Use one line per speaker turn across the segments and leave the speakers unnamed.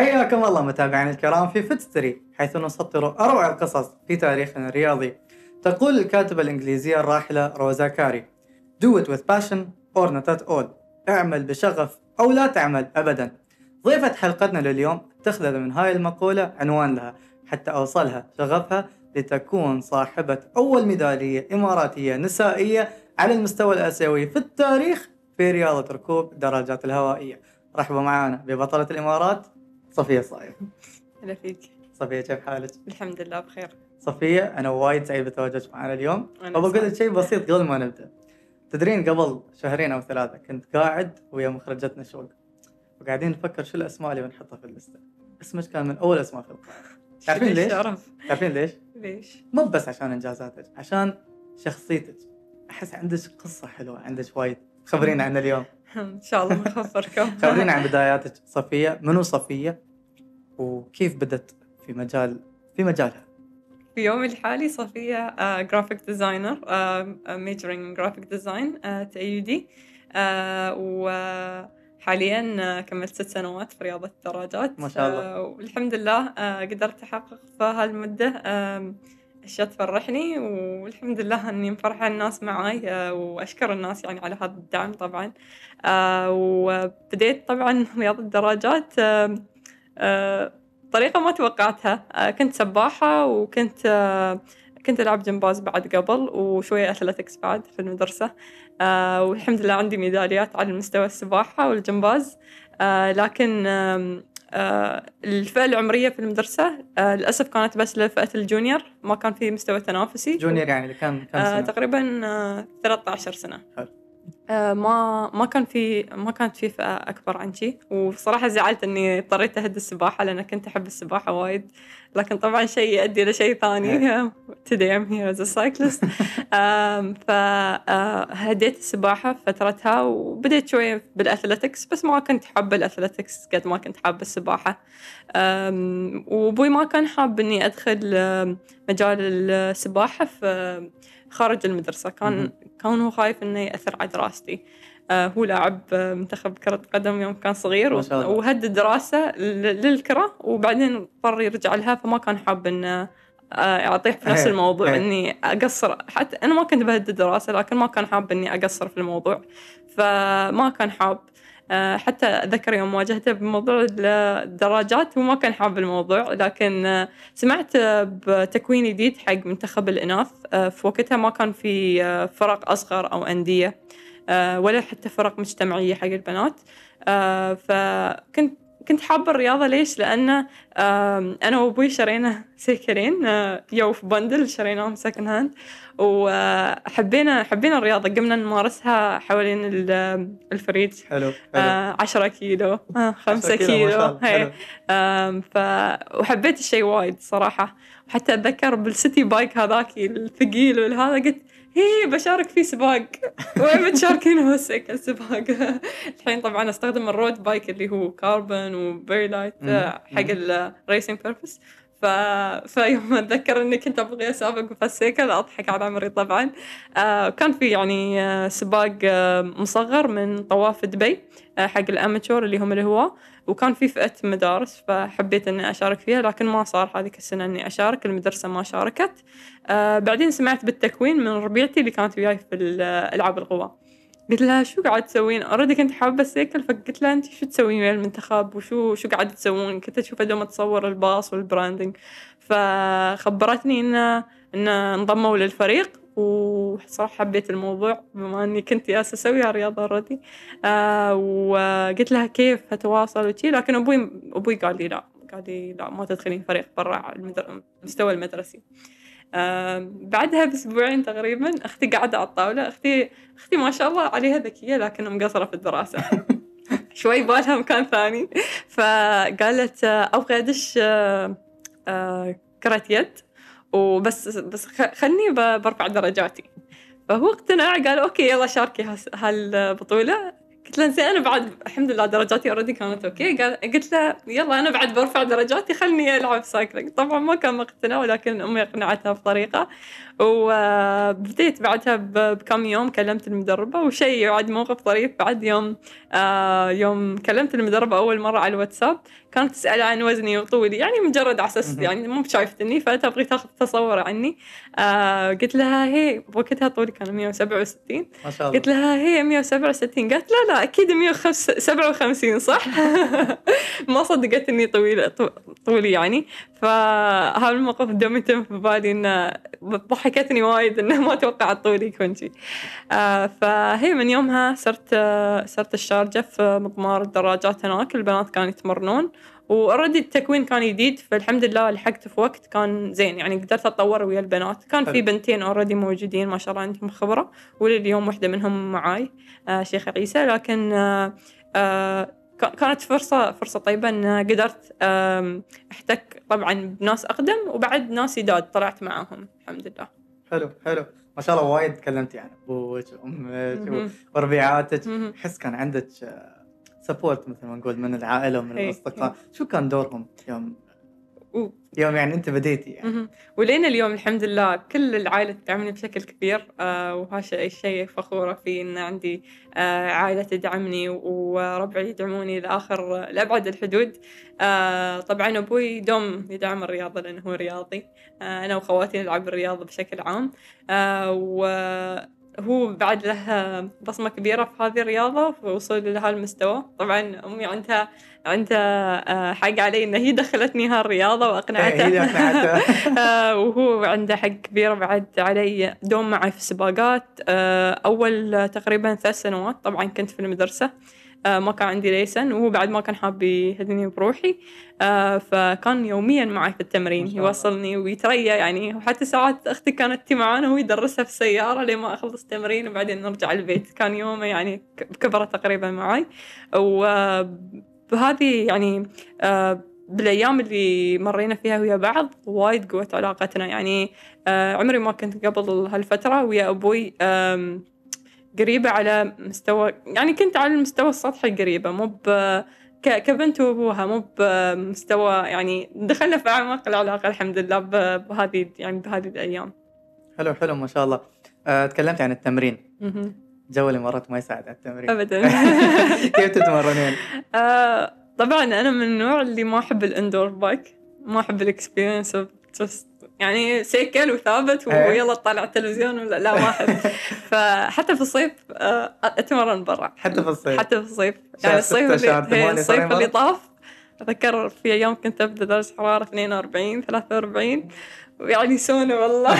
حياكم الله متابعينا الكرام في فتستري حيث نسطر أروع القصص في تاريخنا الرياضي تقول الكاتبة الإنجليزية الراحلة روزا كاري Do it with passion or not at all اعمل بشغف أو لا تعمل أبدا ضيفة حلقتنا لليوم اتخذت من هاي المقولة عنوان لها حتى أوصلها شغفها لتكون صاحبة أول ميدالية إماراتية نسائية على المستوى الآسيوي في التاريخ في رياضة ركوب الدراجات الهوائية رحبوا معنا ببطلة الإمارات صفية صايم هلا فيك صفية كيف حالك؟
الحمد لله بخير
صفية أنا وايد سعيد بتواجدك معنا اليوم وبقول لك شيء بسيط قبل ما نبدأ تدرين قبل شهرين أو ثلاثة كنت قاعد ويا مخرجتنا شغل وقاعدين نفكر شو الأسماء اللي بنحطها في اللستة اسمك كان من أول أسماء في القائمة
تعرفين ليش؟ تعرفين ليش؟ ليش؟
مو بس عشان إنجازاتك عشان شخصيتك أحس عندك قصة حلوة عندك وايد خبرينا عنها اليوم
ان شاء الله نخبركم خبرينا عن
بداياتك صفيه منو صفيه وكيف بدت في مجال في مجالها؟
في يومي الحالي صفية جرافيك ديزاينر ميجرينج جرافيك ديزاين تي دي وحاليا آه، كملت ست سنوات في رياضة الدراجات ما شاء الله uh, والحمد لله uh, قدرت أحقق في هالمدة uh, أشياء تفرحني والحمد لله أني مفرحة الناس معاي وأشكر الناس يعني على هذا الدعم طبعا وبديت طبعا رياضة الدراجات طريقة ما توقعتها آه، كنت سباحة وكنت آه، كنت ألعب جمباز بعد قبل وشوية أثلتكس بعد في المدرسة آه، والحمد لله عندي ميداليات على مستوى السباحة والجمباز لكن الفئة العمرية في المدرسة للأسف كانت بس لفئة الجونيور ما كان في مستوى تنافسي جونيور يعني كان كم سنة؟ تقريبا 13 سنة حلو. آه، ما ما كان في ما كانت في فئة أكبر عندي وصراحة زعلت إني اضطريت أهد السباحة لأن كنت أحب السباحة وايد لكن طبعا شيء يؤدي لشيء ثاني إيه. today I'm here as a cyclist فهديت آه، السباحة فترتها وبديت شوية بالأثلتكس بس ما كنت حابة الأثلتكس قد ما كنت حابة السباحة وأبوي ما كان حاب إني أدخل مجال السباحة في خارج المدرسة كان كونه خايف إنه يأثر على دراستي آه، هو لاعب آه، منتخب كرة قدم يوم كان صغير وهد دراسة للكرة وبعدين اضطر يرجع لها فما كان حاب إنه آه، اعطيه في نفس الموضوع اني اقصر حتى انا ما كنت بهد الدراسه لكن ما كان حاب اني اقصر في الموضوع فما كان حاب آه، حتى أذكر يوم واجهته بموضوع الدراجات وما كان حاب الموضوع لكن آه، سمعت بتكوين جديد حق منتخب الإناث آه، في وقتها ما كان في فرق أصغر أو أندية ولا حتى فرق مجتمعية حق البنات فكنت كنت حابة الرياضة ليش؟ لأن أنا وأبوي شرينا سيكلين آه، يو في بندل شريناهم سكند هاند وحبينا حبينا الرياضة قمنا نمارسها حوالين الفريج حلو, آه، حلو. 10 كيلو 5 آه، كيلو, كيلو. إيه. ف... وحبيت الشيء وايد صراحة وحتى أتذكر بالسيتي بايك هذاك الثقيل والهذا قلت هي بشارك في سباق متشاركين هوسك السباق الحين طبعا استخدم الرود بايك اللي هو كاربن وبيرلايت حق الريسنج بيربس ف... فيوم اتذكر اني كنت ابغى اسابق السيكل اضحك على عمري طبعا آه كان في يعني آه، سباق آه، مصغر من طواف دبي آه، حق الاماتشور اللي هم الهواة وكان في فئه مدارس فحبيت اني اشارك فيها لكن ما صار هذيك السنه اني اشارك المدرسه ما شاركت آه بعدين سمعت بالتكوين من ربيعتي اللي كانت وياي في العاب القوى قلت لها شو قاعد تسوين اوريدي كنت حابه السيكل فقلت لها انت شو تسوين ويا المنتخب وشو شو قاعد تسوون كنت اشوفها دوم تصور الباص والبراندنج فخبرتني انه انه انضموا للفريق وصراحة حبيت الموضوع بما اني كنت ياس اسويها رياضة اوريدي آه وقلت لها كيف اتواصل وشي لكن ابوي ابوي قال لي لا قال لي لا ما تدخلين فريق برا المستوى المدرسي بعدها باسبوعين تقريبا اختي قاعده على الطاوله اختي اختي ما شاء الله عليها ذكيه لكن مقصره في الدراسه شوي بالها مكان ثاني فقالت آه، ابغى ادش آه، آه، كرة يد وبس بس خلني برفع درجاتي فهو اقتنع قال اوكي يلا شاركي هالبطوله قلت له زين انا بعد الحمد لله درجاتي اوريدي كانت اوكي قال قلت له يلا انا بعد برفع درجاتي خلني العب سايكلينج طبعا ما كان مقتنع ولكن امي اقنعتها بطريقه وبديت بعدها بكم يوم كلمت المدربه وشيء عاد موقف طريف بعد يوم آه يوم كلمت المدربه اول مره على الواتساب كانت تسال عن وزني وطولي يعني مجرد على اساس يعني مو شايفتني فتبغي تاخذ تصور عني آه قلت لها هي وقتها طولي كان 167 ما شاء الله قلت لها هي 167 قالت لا لا اكيد 157 صح؟ ما صدقت اني طويله طولي يعني فهذا الموقف يتم في بالي انه ضحكتني وايد انه ما توقعت طولي يكون شيء. آه فهي من يومها صرت آه، صرت الشارجه في مضمار الدراجات هناك البنات كانوا يتمرنون واوريدي التكوين كان جديد فالحمد لله لحقت في وقت كان زين يعني قدرت اتطور ويا البنات كان في بنتين اوريدي موجودين ما شاء الله عندهم خبره ولليوم واحده منهم معاي آه عيسى لكن آه آه كانت فرصة فرصة طيبة إن قدرت أحتك طبعا بناس أقدم وبعد ناس جداد طلعت معاهم الحمد لله.
حلو حلو ما شاء الله وايد تكلمتي يعني. عن أبوك وأمك وربيعاتك أحس كان عندك آه، سبورت مثل ما نقول من العائله ومن إيه، الاصدقاء إيه. شو كان دورهم يوم و... يوم يعني انت بديتي
يعني ولين اليوم الحمد لله كل العائله تدعمني بشكل كبير آه وهذا شيء فخوره فيه ان عندي آه عائله تدعمني وربعي يدعموني لاخر لابعد الحدود آه طبعا ابوي دوم يدعم الرياضه لانه هو رياضي آه انا واخواتي نلعب الرياضه بشكل عام آه و هو بعد له بصمة كبيرة في هذه الرياضة في لها لهالمستوى طبعا أمي عندها عندها آه، حق علي إن هي دخلتني هالرياضة وأقنعتها آه، وهو عنده حق كبير بعد علي دوم معي في السباقات آه، أول تقريبا ثلاث سنوات طبعا كنت في المدرسة آه، ما كان عندي ليسن وهو بعد ما كان حاب يهدني بروحي آه، فكان يوميا معي في التمرين يوصلني ويتريى يعني وحتى ساعات اختي كانت معانا وهو يدرسها في السياره لما اخلص تمرين وبعدين نرجع البيت كان يومه يعني كبره تقريبا معي وهذه يعني آه، بالايام اللي مرينا فيها ويا بعض وايد قوت علاقتنا يعني عمري ما كنت قبل هالفتره ويا ابوي قريبة على مستوى يعني كنت على المستوى السطحي قريبة مو ب كبنت وابوها مو بمستوى يعني دخلنا في اعماق العلاقة الحمد لله بهذه يعني بهذه الايام.
حلو حلو ما شاء الله. أه تكلمت عن التمرين. جو الامارات ما يساعد على التمرين.
ابدا. كيف
تتمرنين؟
أه طبعا انا من النوع اللي ما احب الاندور بايك ما احب الاكسبيرينس اوف جست يعني سيكل وثابت إيه. ويلا طالع التلفزيون ولا لا احب فحتى في الصيف آه، اتمرن برا حتى في الصيف حتى في الصيف يعني الصيف اللي إيه، الصيف اللي طاف اتذكر في ايام كنت ابدا درجه حراره 42 43 يعني سونا والله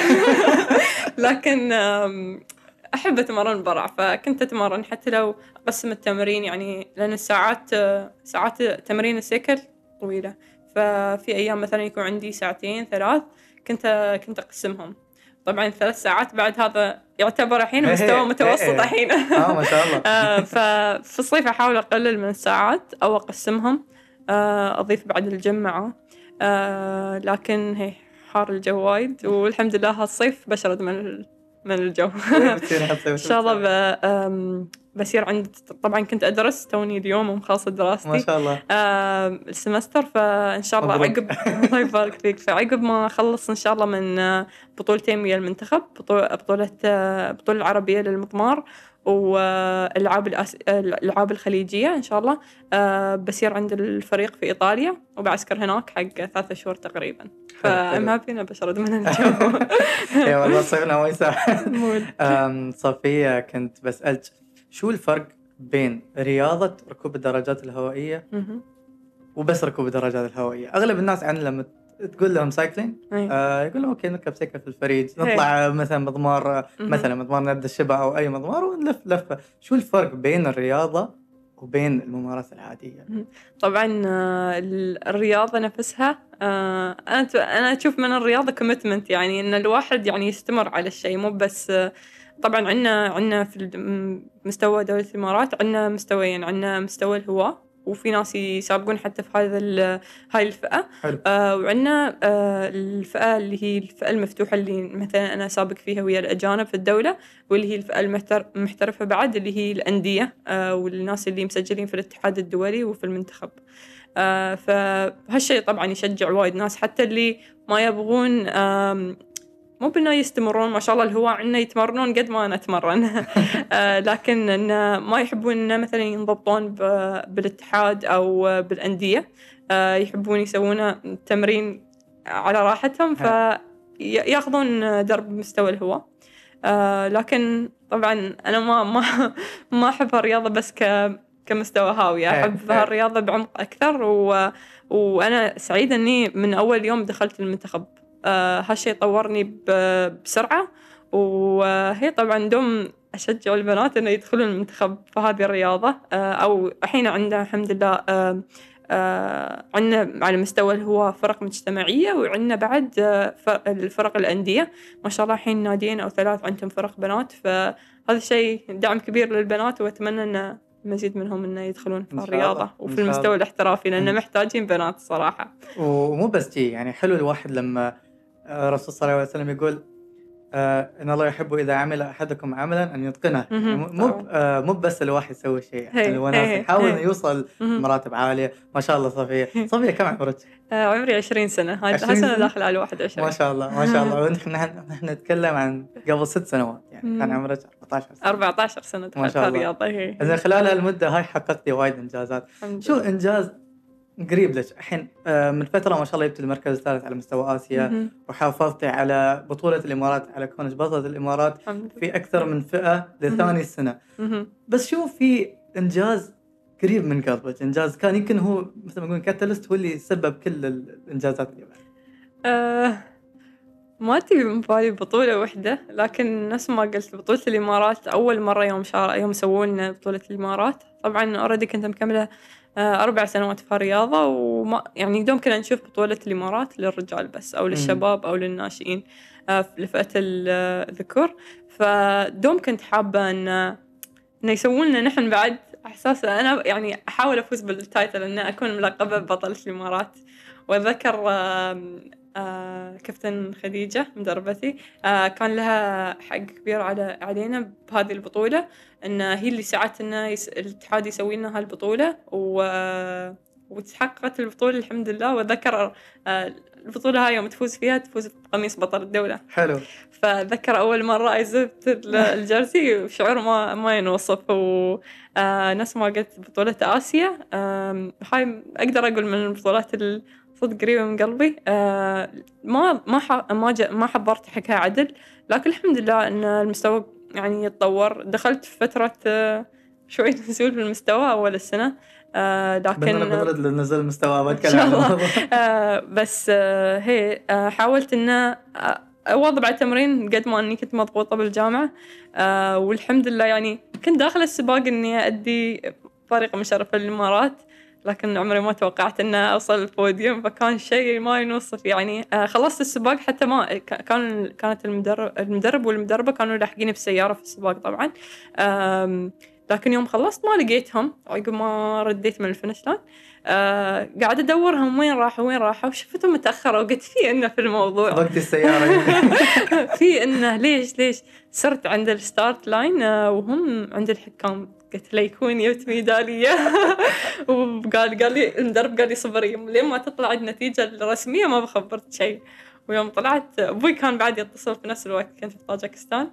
لكن احب اتمرن برا فكنت اتمرن حتى لو اقسم التمرين يعني لان الساعات ساعات تمرين السيكل طويله ففي ايام مثلا يكون عندي ساعتين ثلاث كنت كنت اقسمهم طبعا ثلاث ساعات بعد هذا يعتبر الحين إيه، مستوى إيه، متوسط إيه. الحين اه ما شاء الله آه، ففي الصيف احاول اقلل من الساعات او اقسمهم آه، اضيف بعد الجمعه آه، لكن هي حار الجو وايد والحمد لله هالصيف بشرد من من الجو إيه، ان شاء الله بصير عند طبعا كنت ادرس توني اليوم ومخلص دراستي ما شاء الله السمستر فان شاء الله عقب الله يبارك فيك فعقب ما اخلص ان شاء الله من بطولتين ويا المنتخب بطوله آه، بطوله العربيه للمطمار والالعاب الأس... الالعاب الخليجيه ان شاء الله آه، بسير عند الفريق في ايطاليا وبعسكر هناك حق ثلاثة شهور تقريبا فما فينا بشرد من الجو
اي والله صيفنا ما صفيه كنت بسالك شو الفرق بين رياضه ركوب الدراجات الهوائيه وبس ركوب الدراجات الهوائيه اغلب الناس عن لما تقول لهم سايكلينج أيوة. آه يقول اوكي نركب سيكل في الفريج نطلع هي. مثلا مضمار مثلا مضمار نادي الشبع او اي مضمار ونلف لفه شو الفرق بين الرياضه وبين الممارسه العاديه
طبعا آه، الرياضه نفسها آه، انا انا اشوف من الرياضه كوميتمنت يعني ان الواحد يعني يستمر على الشيء مو بس آه، طبعا عندنا عندنا في مستوى دوله الامارات عندنا مستويين عندنا مستوى الهواة وفي ناس يسابقون حتى في هذا هاي الفئه حلو. آه وعندنا آه الفئه اللي هي الفئه المفتوحه اللي مثلا انا سابق فيها ويا الاجانب في الدوله واللي هي الفئه المحترفه بعد اللي هي الانديه آه والناس اللي مسجلين في الاتحاد الدولي وفي المنتخب آه فهالشيء طبعا يشجع وايد ناس حتى اللي ما يبغون مو بنا يستمرون ما شاء الله الهواء عندنا يتمرنون قد ما انا اتمرن آه، لكن انه ما يحبون انه مثلا ينضبطون بالاتحاد او بالانديه آه، يحبون يسوون تمرين على راحتهم فياخذون درب مستوى الهواء آه، لكن طبعا انا ما ما ما احب الرياضه بس ك كمستوى هاوية أحب الرياضه بعمق أكثر و... وأنا سعيدة أني من أول يوم دخلت المنتخب هالشيء طورني بسرعة وهي طبعا دوم أشجع البنات إنه يدخلون المنتخب في هذه الرياضة آه، أو الحين عندنا الحمد لله آه، آه، عندنا على مستوى هو فرق مجتمعية وعندنا بعد الفرق الأندية ما شاء الله الحين ناديين أو ثلاث عندهم فرق بنات فهذا شيء دعم كبير للبنات وأتمنى أن مزيد منهم انه يدخلون في الرياضه وفي المستوى الاحترافي لان محتاجين بنات صراحه
ومو بس دي يعني حلو الواحد لما الرسول آه، صلى الله عليه وسلم يقول آه ان الله يحب اذا عمل احدكم عملا ان يتقنه يعني مو آه مو بس الواحد يسوي شيء يعني هو يحاول انه يوصل مراتب عاليه ما شاء الله صفيه صفيه كم عمرك؟
آه عمري 20 سنه هاي السنه داخل
على 21 ما شاء الله ما شاء الله ونحن نحن نتكلم عن قبل ست سنوات يعني كان عمرك 14
سنه 14 سنه دخلت ما شاء الله الرياضه اذا
خلال هالمده هاي حققتي وايد انجازات شو انجاز قريب لك الحين آه، من فتره ما شاء الله جبت المركز الثالث على مستوى اسيا وحافظتي على بطوله الامارات على كونك بطله الامارات في اكثر من فئه لثاني السنه بس شو في انجاز قريب من قلبك انجاز كان يمكن هو مثل ما يقولون كاتاليست هو اللي سبب كل الانجازات اللي بعد
أه ما تجي من بالي بطولة واحدة لكن نفس ما قلت بطولة الإمارات أول مرة يوم شار... يوم سووا لنا بطولة الإمارات طبعا أوريدي كنت مكملة آه، أربع سنوات في الرياضة وما يعني دوم كنا نشوف بطولة الإمارات للرجال بس أو للشباب أو للناشئين آه، لفئة آه، الذكور فدوم كنت حابة إن إنه يسوون لنا نحن بعد إحساس أنا يعني أحاول أفوز بالتايتل إن أكون ملقبة ببطلة الإمارات وأتذكر آه، كابتن خديجة مدربتي آه، كان لها حق كبير على علينا بهذه البطولة إن هي اللي ساعدتنا يس... الاتحاد يسوي لنا هالبطولة و... وتحققت البطولة الحمد لله وذكر آه، البطولة هاي يوم تفوز فيها تفوز بقميص بطل الدولة حلو فذكر أول مرة أزبت الجرسي شعور ما ما ينوصف وناس ما قلت بطولة آسيا هاي أقدر أقول من البطولات صدق قريبة من قلبي آه، ما ما ما ما حضرت حقها عدل لكن الحمد لله إن المستوى يعني يتطور دخلت في فترة آه، شوي شوية نزول في المستوى أول السنة آه، لكن بنرد
نزل المستوى بتكلم عن الموضوع
بس هي حاولت انه اواظب على التمرين قد ما اني كنت مضغوطه بالجامعه والحمد لله يعني كنت داخله السباق اني ادي طريقه مشرفه للامارات لكن عمري ما توقعت أن أوصل البوديوم فكان شيء ما ينوصف يعني آه، خلصت السباق حتى ما كان كانت المدرب المدرب والمدربة كانوا لاحقيني بسيارة في السباق طبعا لكن يوم خلصت ما لقيتهم عقب ما رديت من الفنش لاين آه قاعدة أدورهم وين راحوا وين راحوا وشفتهم متأخرة وقلت في إنه في الموضوع وقت
السيارة
في إنه ليش ليش صرت عند الستارت لاين آه وهم عند الحكام قلت له يكون جبت ميدالية وقال قال لي المدرب قال لي صبري لين ما تطلع النتيجة الرسمية ما بخبرت شيء ويوم طلعت أبوي كان بعد يتصل في نفس الوقت كنت في طاجكستان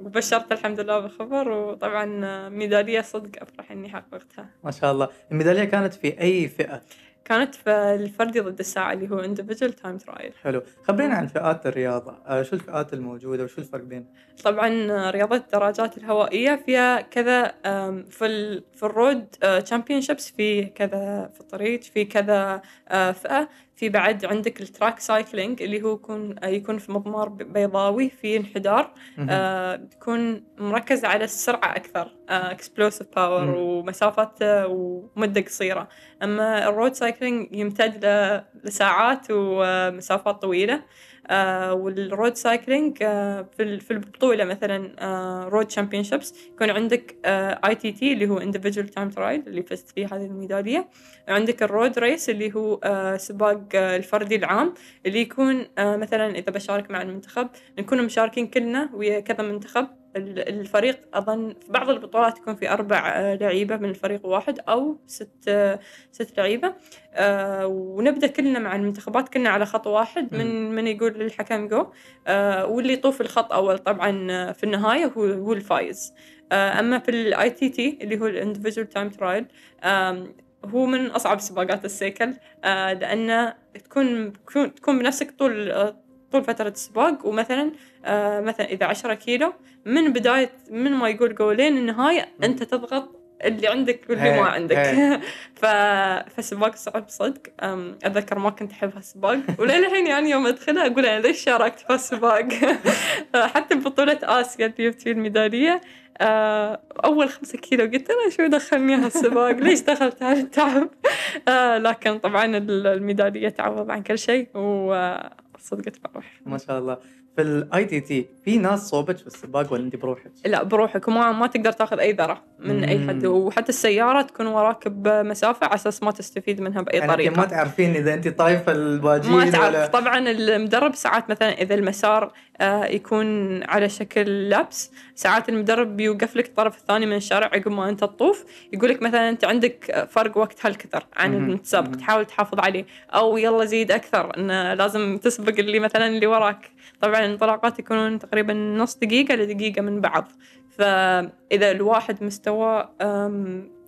وبشرت الحمد لله بالخبر وطبعا ميدالية صدق أفرح إني حققتها
ما شاء الله الميدالية كانت في أي فئة؟
كانت في الفردي ضد الساعة اللي هو individual time trial
حلو خبرينا عن فئات الرياضة آه، شو الفئات الموجودة وشو الفرق بين
طبعا آه، رياضة الدراجات الهوائية فيها كذا في ال في الرود تشامبيون آه، في كذا في الطريق في كذا فئة في بعد عندك التراك سايكلينج اللي هو يكون يكون في مضمار بيضاوي في انحدار آه مركز على السرعه اكثر اكسبلوسيف آه باور ومسافات آه، ومده قصيره اما الرود سايكلينج يمتد لساعات ومسافات طويله آه، والرود سايكلينج آه، في في البطوله مثلا رود تشامبيون شيبس يكون عندك اي تي تي اللي هو اندفجوال تايم ترايل اللي فزت فيه هذه الميداليه عندك الرود ريس اللي هو آه، سباق الفردي العام اللي يكون مثلا اذا بشارك مع المنتخب نكون مشاركين كلنا ويا كذا منتخب الفريق أظن في بعض البطولات يكون في أربع آه، لعيبة من الفريق واحد أو ست آه، ست لعيبة آه، ونبدأ كلنا مع المنتخبات كلنا على خط واحد من من يقول للحكم جو واللي يطوف الخط أول طبعا في النهاية هو هو الفايز أما في الاي تي تي اللي هو الاندفجوال تايم ترايل هو من أصعب سباقات السيكل لأنه تكون تكون بنفسك طول طول فترة السباق ومثلا آه مثلا إذا عشرة كيلو من بداية من ما يقول قولين النهاية أنت تضغط اللي عندك واللي ما عندك ف... فسباق صعب صدق اتذكر ما كنت احب هالسباق وللحين يعني يوم ادخلها اقول انا ليش شاركت في هالسباق حتى ببطوله اسيا اللي جبت فيه الميداليه آه، اول خمسة كيلو قلت انا شو دخلني هالسباق ليش دخلت هالتعب آه، لكن طبعا الميداليه تعوض عن كل شيء و صدقت بروح
ما شاء الله في الاي تي تي في ناس صوبك في السباق ولا انت بروحك؟
لا بروحك وما ما تقدر تاخذ اي ذره من مم. اي حد وحتى السياره تكون وراك بمسافه على اساس ما تستفيد منها باي يعني طريقه. ما تعرفين
اذا انت طايفه الباجين ما تعرف ولا...
طبعا المدرب ساعات مثلا اذا المسار آه، يكون على شكل لبس ساعات المدرب يوقف لك الطرف الثاني من الشارع عقب ما انت تطوف يقول لك مثلا انت عندك فرق وقت هالكثر عن المتسابق تحاول تحافظ عليه او يلا زيد اكثر انه لازم تسبق اللي مثلا اللي وراك طبعا الانطلاقات يعني يكونون تقريبا نص دقيقة لدقيقة من بعض فإذا الواحد مستوى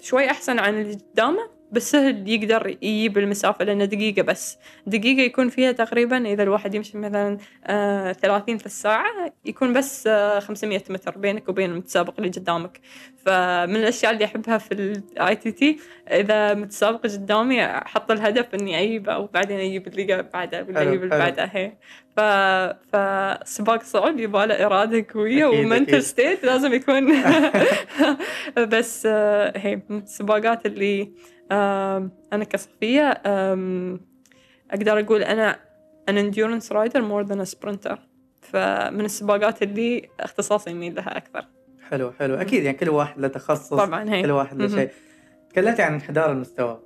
شوي أحسن عن اللي قدامه بالسهل يقدر يجيب المسافة لأنه دقيقة بس دقيقة يكون فيها تقريبا إذا الواحد يمشي مثلا آه، ثلاثين في الساعة يكون بس آه، خمسمية متر بينك وبين المتسابق اللي قدامك فمن الأشياء اللي أحبها في الاي تي تي إذا متسابق قدامي أحط الهدف إني أجيبه وبعدين أجيب اللي بعده واللي أجيب اللي بعده هي ف... فسباق صعب يبغى له إرادة قوية ومنتل ستيت لازم يكون بس آه، هي السباقات اللي أنا كصفية أقدر أقول أنا an endurance rider more than a sprinter فمن السباقات اللي اختصاصي يميل لها أكثر
حلو حلو أكيد يعني كل واحد له تخصص طبعا هي. كل واحد له شيء تكلمتي عن انحدار المستوى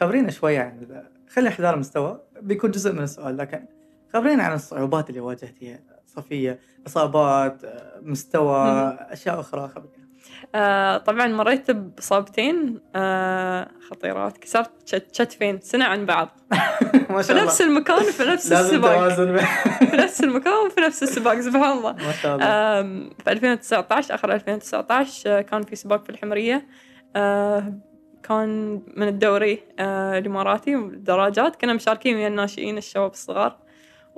خبرينا شوي عن خلي انحدار المستوى بيكون جزء من السؤال لكن خبرينا عن الصعوبات اللي واجهتيها صفية إصابات آه، مستوى أشياء أخرى خبرينا
آه طبعا مريت بصابتين آه خطيرات كسرت كتفين سنة عن بعض ما شاء الله في نفس المكان في نفس السباق في نفس المكان في نفس السباق سبحان الله ما شاء الله آه في 2019 آخر 2019 كان في سباق في الحمرية آه كان من الدوري آه الإماراتي الدراجات كنا مشاركين ويا الناشئين الشباب الصغار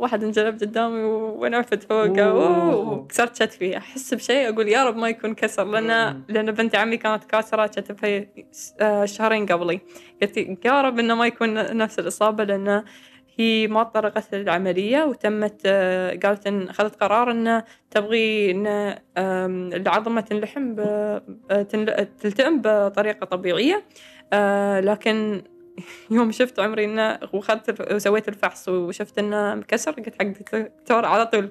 واحد انجلب قدامي ونعفت فوقه وكسرت كتفي احس بشيء اقول يا رب ما يكون كسر لان لان بنت عمي كانت كاسره كتفها آه، شهرين قبلي قلت يا رب انه ما يكون نفس الاصابه لان هي ما طرقت العمليه وتمت آه، قالت ان اخذت قرار انه تبغي ان العظمه تنلحم آه، تلتئم بطريقه طبيعيه لكن يوم شفت عمري انه واخذت وسويت الفحص وشفت انه مكسر قلت حق الدكتور على طول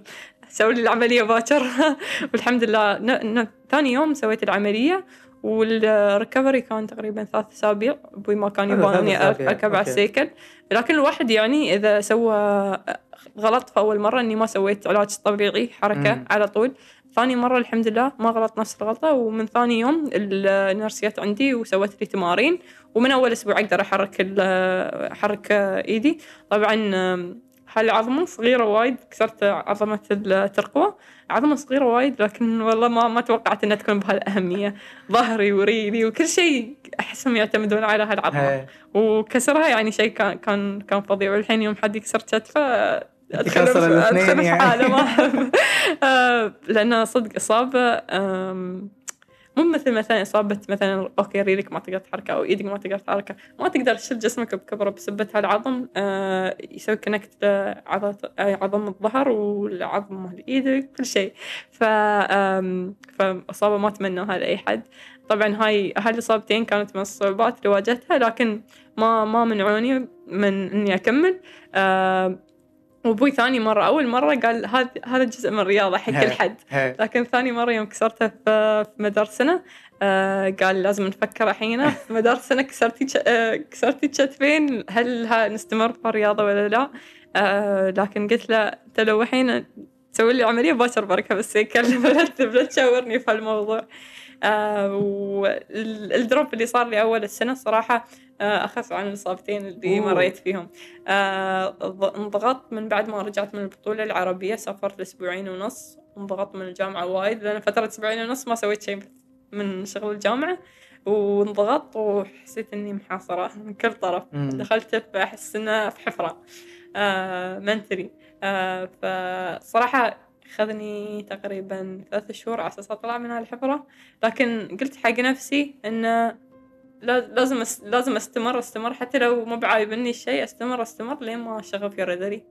سوي لي العمليه باكر والحمد لله ثاني يوم سويت العمليه والريكفري كان تقريبا ثلاث اسابيع ابوي ما كان آه، يبغاني اركب على السيكل لكن الواحد يعني اذا سوى غلط في اول مره اني ما سويت علاج طبيعي حركه مم. على طول ثاني مرة الحمد لله ما غلط نفس الغلطة ومن ثاني يوم النرسيات عندي وسوت لي تمارين ومن أول أسبوع أقدر أحرك أحرك إيدي طبعا هالعظمة صغيرة وايد كسرت عظمة الترقوة عظمة صغيرة وايد لكن والله ما ما توقعت انها تكون بهالاهمية ظهري وريدي وكل شيء احسهم يعتمدون على هالعظمة وكسرها يعني شيء كان كان كان فظيع والحين يوم حد يكسر كتفه ادخل ادخل في عالم لانه صدق اصابة مو مثل مثلا إصابة مثلا أوكي ريلك ما تقدر تحركه أو إيدك ما تقدر تحركه ما تقدر تشيل جسمك بكبره بسبة هالعظم آه يسوي كونكت عضلة آه، عظم الظهر والعظم مال إيدك كل شيء ف فإصابة ما أتمناها لأي حد طبعا هاي هالإصابتين كانت من الصعوبات اللي واجهتها لكن ما ما منعوني من إني أكمل آه وابوي ثاني مرة أول مرة قال هذا هذا جزء من الرياضة حق كل الحد لكن ثاني مرة يوم كسرته في مدار سنة آه، قال لازم نفكر الحين في مدار سنة كسرتي آه، كسرتي كتفين هل نستمر في الرياضة ولا لا؟ آه، لكن قلت له أنت لو الحين تسوي لي عملية باكر بركب السيكل لا تشاورني في الموضوع آه، والدروب اللي صار لي أول السنة صراحة آه، أخف عن الإصابتين اللي أوه. مريت فيهم آه، انضغطت من بعد ما رجعت من البطولة العربية سافرت أسبوعين ونص انضغطت من الجامعة وايد لأن فترة أسبوعين ونص ما سويت شيء من شغل الجامعة وانضغطت وحسيت اني محاصره من كل طرف مم. دخلت في احس انه في حفره آه منثري آه فصراحه خذني تقريبا ثلاث شهور على أساس أطلع من هالحفرة لكن قلت حق نفسي إنه لازم لازم استمر استمر حتى لو ما بعايبني الشيء استمر استمر لين ما الشغف لي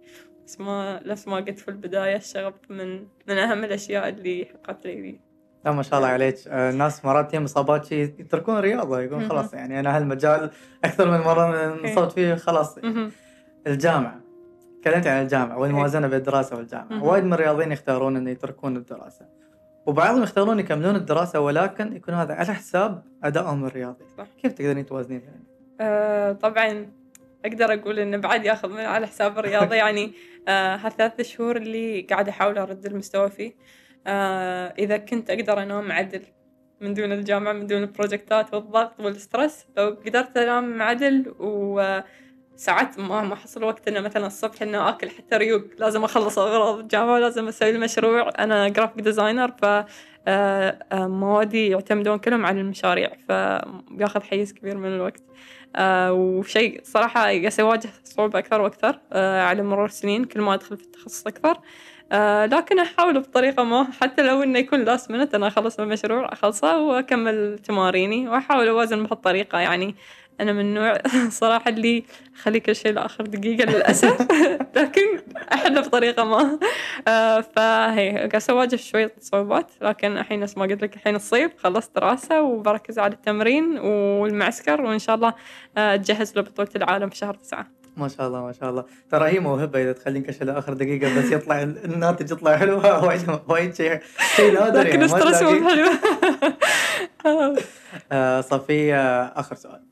بس ما نفس ما قلت في البداية الشغف من من أهم الأشياء اللي حققت لي
لا ما شاء الله عليك الناس آه، مرات يوم اصابات شيء يتركون الرياضه يقولون خلاص يعني انا هالمجال اكثر من مره إيه. انصبت فيه خلاص الجامعه تكلمت عن الجامعه والموازنه إيه. بين الدراسه والجامعه وايد من الرياضيين يختارون انه يتركون الدراسه وبعضهم يختارون يكملون الدراسه ولكن يكون هذا على حساب ادائهم الرياضي صح. كيف تقدرين توازنين يعني؟
أه طبعا اقدر اقول انه بعد ياخذ من على حساب الرياضه يعني آه هالثلاث شهور اللي قاعده احاول ارد المستوى فيه آه اذا كنت اقدر انام عدل من دون الجامعه من دون البروجكتات والضغط والستريس لو قدرت انام عدل و آه ساعات ما ما حصل وقت انه مثلا الصبح انه اكل حتى ريوق لازم اخلص اغراض الجامعه لازم اسوي المشروع انا جرافيك ديزاينر ف آه، آه، موادي يعتمدون كلهم على المشاريع فبياخذ حيز كبير من الوقت آه، وشيء صراحة قاعد أواجه صعوبة أكثر وأكثر على مرور السنين كل ما أدخل في التخصص أكثر لكن أحاول بطريقة ما حتى لو إنه يكون لاست منت أنا أخلص المشروع أخلصه وأكمل تماريني وأحاول أوازن بهالطريقة يعني أنا من النوع صراحة اللي كل شيء لآخر دقيقة للأسف لكن أحله بطريقة ما آه، فهي قاعد أواجه شوية صعوبات لكن الحين نفس ما قلت لك الحين الصيف خلصت دراسة وبركز على التمرين والمعسكر وإن شاء الله آه، أتجهز لبطولة العالم في شهر تسعة
ما شاء الله ما شاء الله ترى هي موهبه اذا كل شيء لاخر دقيقه بس يطلع الناتج يطلع حلو وايد شيء شيء نادر لكن مو حلو آه، صفيه اخر سؤال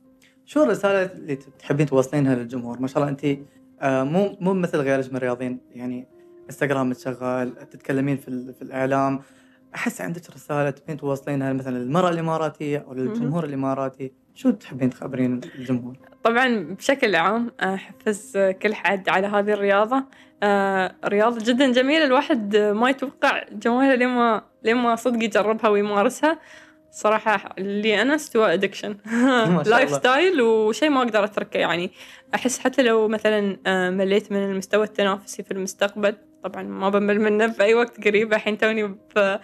شو الرساله اللي تحبين توصلينها للجمهور؟ ما شاء الله انت آه، مو مو مثل غيرك من الرياضيين يعني انستغرام شغال تتكلمين في, في الاعلام احس عندك رساله تبين توصلينها مثلا للمراه الاماراتيه او للجمهور الاماراتي شو تحبين تخبرين الجمهور؟
طبعا بشكل عام احفز كل حد على هذه الرياضه آه، رياضه جدا جميله الواحد ما يتوقع جمالها لما لما صدق يجربها ويمارسها صراحة اللي أنا استوى أدكشن لايف ستايل وشيء ما أقدر أتركه يعني أحس حتى لو مثلا آه، مليت من المستوى التنافسي في المستقبل طبعا ما بمل منه في أي وقت قريب الحين توني آه،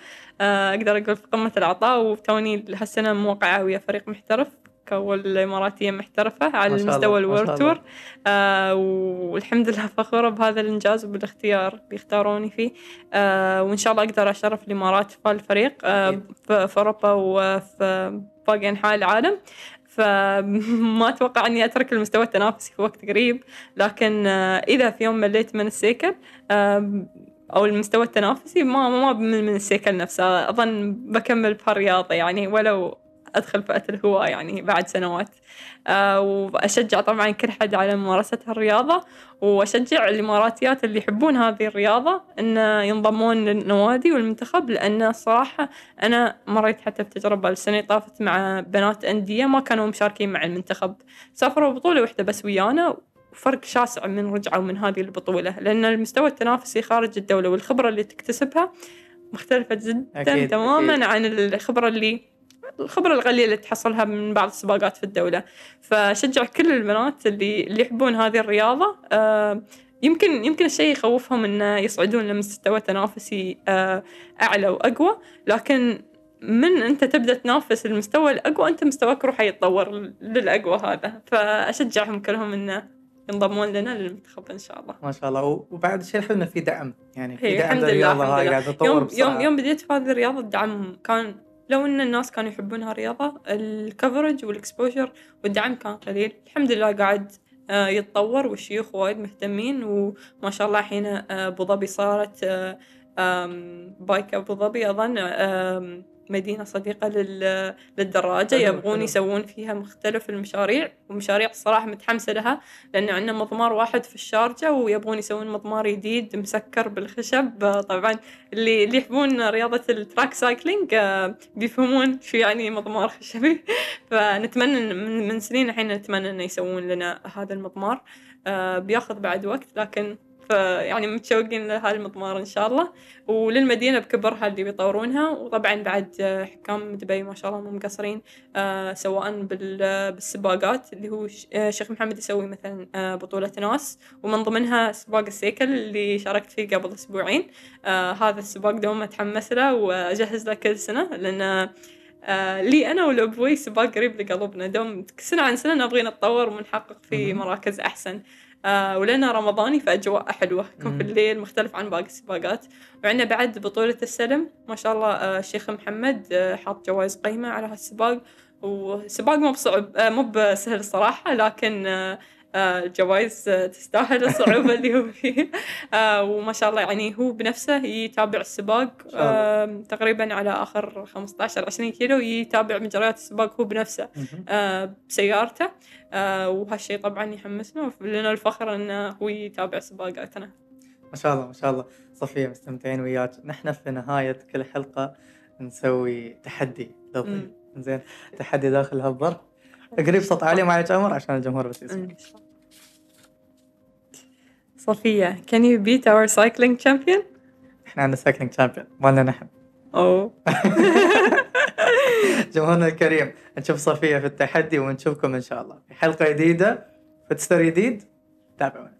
أقدر أقول في قمة العطاء وتوني هالسنة موقعة ويا فريق محترف كأول إماراتية محترفة على مستوى الورد تور آه والحمد لله فخورة بهذا الإنجاز وبالاختيار اللي اختاروني فيه آه وإن شاء الله أقدر أشرف الإمارات في الفريق آه في أوروبا وفي باقي أنحاء العالم فما اتوقع اني اترك المستوى التنافسي في وقت قريب لكن آه، اذا في يوم مليت من السيكل آه، او المستوى التنافسي ما ما من السيكل نفسه اظن بكمل بهالرياضه يعني ولو أدخل فئة الهواة يعني بعد سنوات آه، وأشجع طبعا كل حد على ممارسة هالرياضة وأشجع الإماراتيات اللي يحبون هذه الرياضة أن ينضمون للنوادي والمنتخب لأن الصراحة أنا مريت حتى بتجربة السنة طافت مع بنات أندية ما كانوا مشاركين مع المنتخب سافروا بطولة واحدة بس ويانا فرق شاسع من رجعوا من هذه البطولة لأن المستوى التنافسي خارج الدولة والخبرة اللي تكتسبها مختلفة جدا أكيد تماما أكيد. عن الخبرة اللي الخبرة القليله اللي تحصلها من بعض السباقات في الدولة فشجع كل البنات اللي اللي يحبون هذه الرياضة آه، يمكن يمكن الشيء يخوفهم انه يصعدون لمستوى تنافسي آه، اعلى واقوى لكن من انت تبدا تنافس المستوى الاقوى انت مستواك راح يتطور للاقوى هذا فاشجعهم كلهم انه ينضمون لنا للمنتخب ان شاء الله.
ما شاء الله وبعد الشيء الحلو انه في دعم يعني في دعم الحمد لله الرياضه هاي قاعده تطور يوم, بصراحة. يوم يوم
بديت في هذه الرياضه الدعم كان لو إن الناس كانوا يحبونها رياضة الكفرج والإكسبوجر والدعم كان قليل الحمد لله قاعد آه، يتطور والشيوخ وايد مهتمين وما شاء الله الحين آه، أبو ظبي صارت آه، بايك أبو ظبي أظن مدينة صديقة للدراجة يبغون يسوون فيها مختلف المشاريع ومشاريع الصراحة متحمسة لها لأنه عندنا مضمار واحد في الشارجة ويبغون يسوون مضمار جديد مسكر بالخشب طبعا اللي اللي يحبون رياضة التراك سايكلينج آه، بيفهمون شو يعني مضمار خشبي فنتمنى من سنين الحين نتمنى إنه يسوون لنا هذا المضمار آه، بياخذ بعد وقت لكن فيعني متشوقين لهالمضمار إن شاء الله وللمدينة بكبرها اللي بيطورونها وطبعا بعد حكام دبي ما شاء الله مو مقصرين آه، سواء بالسباقات اللي هو الشيخ آه، محمد يسوي مثلا آه، بطولة ناس ومن ضمنها سباق السيكل اللي شاركت فيه قبل أسبوعين هذا السباق دوم أتحمس له وأجهز له كل سنة لأن آه لي انا والابوي سباق قريب لقلبنا دوم سنه عن سنه نبغي نتطور ونحقق في مراكز احسن آه ولنا رمضاني فأجواء حلوة يكون في الليل مختلف عن باقي السباقات وعندنا بعد بطولة السلم ما شاء الله آه الشيخ محمد آه حاط جوائز قيمة على هالسباق وسباق مو بصعب آه، مو بسهل الصراحة لكن آه، جوائز آه، تستاهل الصعوبة اللي هو فيه آه، وما شاء الله يعني هو بنفسه يتابع السباق تقريبا على آخر 15 20 كيلو يتابع مجريات السباق هو بنفسه آه، بسيارته وهالشيء طبعا يحمسنا لنا الفخر أنه هو يتابع سباقاتنا ما
شاء الله ما شاء الله صفية مستمتعين وياك نحن في نهاية كل حلقة نسوي تحدي لطيف زين تحدي داخل هالظرف قريب صوت عالي معي عمر عشان الجمهور بس يسمع
صفية can you beat our cycling champion؟
احنا عندنا cycling champion مالنا نحن اوه جمهورنا الكريم نشوف صفية في التحدي ونشوفكم ان شاء الله في حلقة جديدة في جديد تابعونا